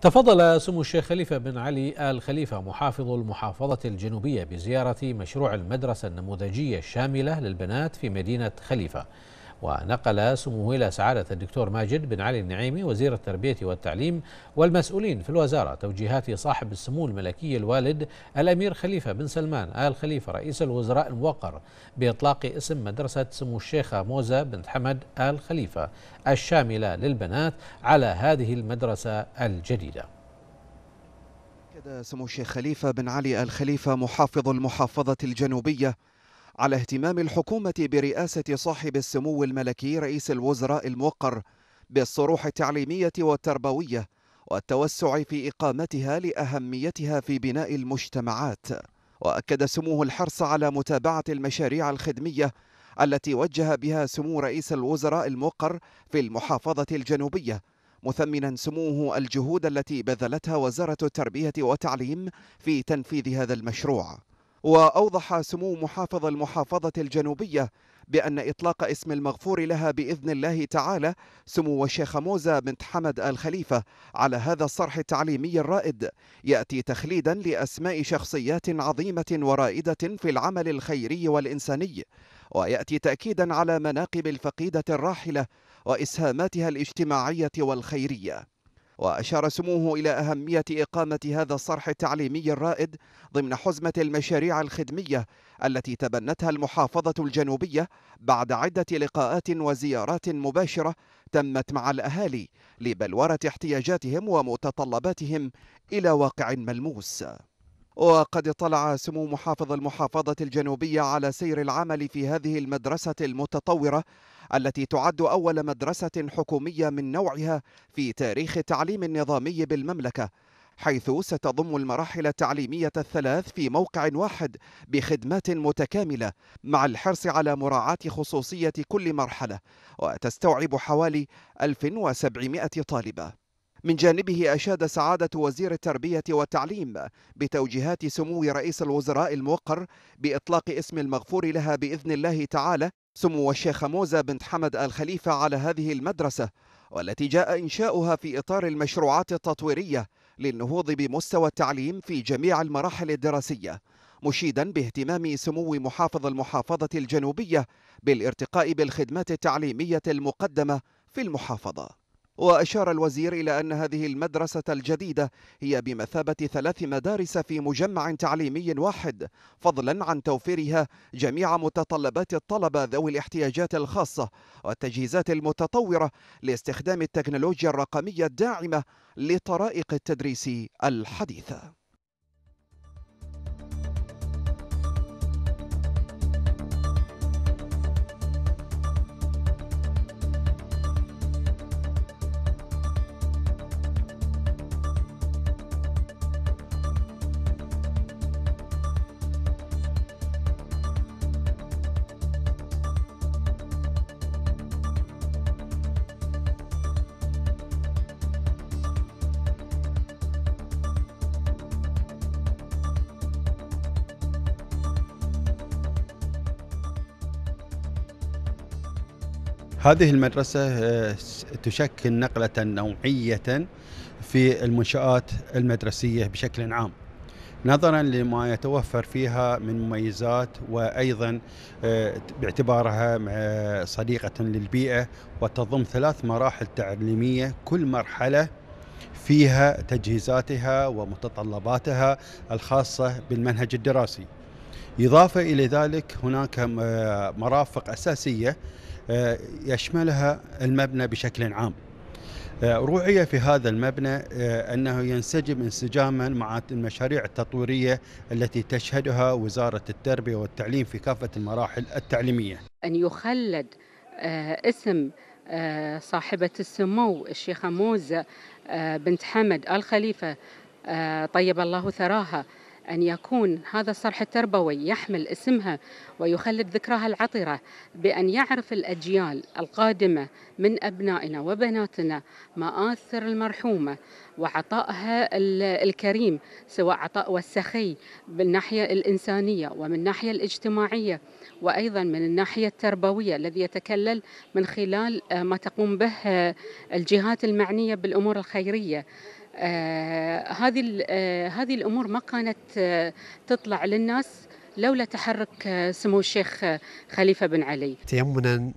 تفضل سمو الشيخ خليفة بن علي آل خليفة محافظ المحافظة الجنوبية بزيارة مشروع المدرسة النموذجية الشاملة للبنات في مدينة خليفة ونقل سموه إلى سعادة الدكتور ماجد بن علي النعيمي وزير التربية والتعليم والمسؤولين في الوزارة توجيهات صاحب السمو الملكي الوالد الأمير خليفة بن سلمان آل خليفة رئيس الوزراء الموقر بإطلاق اسم مدرسة سمو الشيخة موزة بنت حمد آل خليفة الشاملة للبنات على هذه المدرسة الجديدة سمو الشيخ خليفة بن علي آل خليفة محافظ المحافظة الجنوبية على اهتمام الحكومة برئاسة صاحب السمو الملكي رئيس الوزراء الموقر بالصروح التعليمية والتربوية والتوسع في إقامتها لأهميتها في بناء المجتمعات وأكد سموه الحرص على متابعة المشاريع الخدمية التي وجه بها سمو رئيس الوزراء الموقر في المحافظة الجنوبية مثمنا سموه الجهود التي بذلتها وزارة التربية والتعليم في تنفيذ هذا المشروع وأوضح سمو محافظ المحافظة الجنوبية بأن إطلاق اسم المغفور لها بإذن الله تعالى سمو الشيخة موزة بنت حمد آل خليفة على هذا الصرح التعليمي الرائد يأتي تخليدا لأسماء شخصيات عظيمة ورائدة في العمل الخيري والإنساني ويأتي تأكيدا على مناقب الفقيدة الراحلة وإسهاماتها الاجتماعية والخيرية وأشار سموه إلى أهمية إقامة هذا الصرح التعليمي الرائد ضمن حزمة المشاريع الخدمية التي تبنتها المحافظة الجنوبية بعد عدة لقاءات وزيارات مباشرة تمت مع الأهالي لبلورة احتياجاتهم ومتطلباتهم إلى واقع ملموس وقد اطلع سمو محافظ المحافظة الجنوبية على سير العمل في هذه المدرسة المتطورة التي تعد أول مدرسة حكومية من نوعها في تاريخ التعليم النظامي بالمملكة حيث ستضم المراحل التعليمية الثلاث في موقع واحد بخدمات متكاملة مع الحرص على مراعاة خصوصية كل مرحلة وتستوعب حوالي 1700 طالبة من جانبه أشاد سعادة وزير التربية والتعليم بتوجيهات سمو رئيس الوزراء الموقر بإطلاق اسم المغفور لها بإذن الله تعالى سمو الشيخة موزة بنت حمد آل خليفة على هذه المدرسة والتي جاء إنشاؤها في إطار المشروعات التطويرية للنهوض بمستوى التعليم في جميع المراحل الدراسية مشيدا باهتمام سمو محافظ المحافظة الجنوبية بالارتقاء بالخدمات التعليمية المقدمة في المحافظة وأشار الوزير إلى أن هذه المدرسة الجديدة هي بمثابة ثلاث مدارس في مجمع تعليمي واحد فضلا عن توفيرها جميع متطلبات الطلبة ذوي الاحتياجات الخاصة والتجهيزات المتطورة لاستخدام التكنولوجيا الرقمية الداعمة لطرائق التدريس الحديثة هذه المدرسة آه، تشكل نقلة نوعية في المنشآت المدرسية بشكل عام نظرا لما يتوفر فيها من مميزات وايضا آه، باعتبارها آه، صديقه للبيئه وتضم ثلاث مراحل تعليميه كل مرحله فيها تجهيزاتها ومتطلباتها الخاصه بالمنهج الدراسي. اضافه الى ذلك هناك مرافق اساسيه آه، يشملها المبنى بشكل عام آه، روعية في هذا المبنى آه، أنه ينسجم انسجاما مع المشاريع التطويرية التي تشهدها وزارة التربية والتعليم في كافة المراحل التعليمية أن يخلد اسم صاحبة السمو الشيخة موزة بنت حمد آل خليفة طيب الله ثراها أن يكون هذا الصرح التربوي يحمل اسمها ويخلد ذكرها العطرة بأن يعرف الأجيال القادمة من أبنائنا وبناتنا مآثر المرحومة وعطائها الكريم سواء عطاء والسخي بالناحية الإنسانية ومن الناحية الاجتماعية وأيضا من الناحية التربوية الذي يتكلل من خلال آه، ما تقوم به آه، الجهات المعنية بالأمور الخيرية آه، هذه آه، هذه الامور ما كانت آه، تطلع للناس لولا تحرك سمو الشيخ خليفه بن علي. تيمنا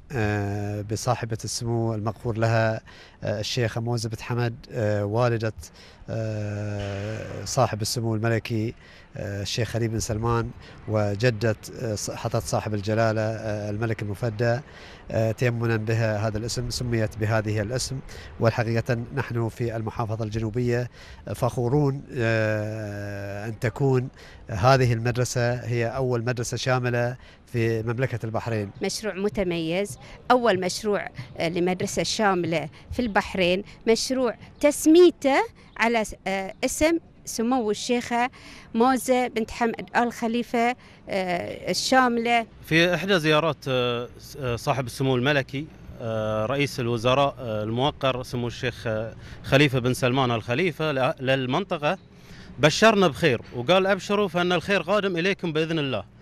بصاحبه السمو المغفور لها الشيخه موزه بنت حمد والده آه، صاحب السمو الملكي آه، الشيخ خليل بن سلمان وجدة حضرة آه، صاحب الجلالة الملك المفدى تيمنا بها هذا الاسم سميت بهذه الاسم والحقيقة نحن في المحافظة الجنوبية فخورون أن تكون هذه المدرسة هي أول مدرسة شاملة في مملكة البحرين مشروع متميز أول مشروع آه، لمدرسة شاملة في البحرين مشروع تسميته على آه، اسم سمو الشيخة موزة بنت حمد آل خليفة آه، الشاملة في إحدى زيارات صاحب السمو الملكي رئيس الوزراء الموقر سمو الشيخ خليفة بن سلمان الخليفة للمنطقة بشرنا بخير وقال أبشروا فأن الخير قادم إليكم بإذن الله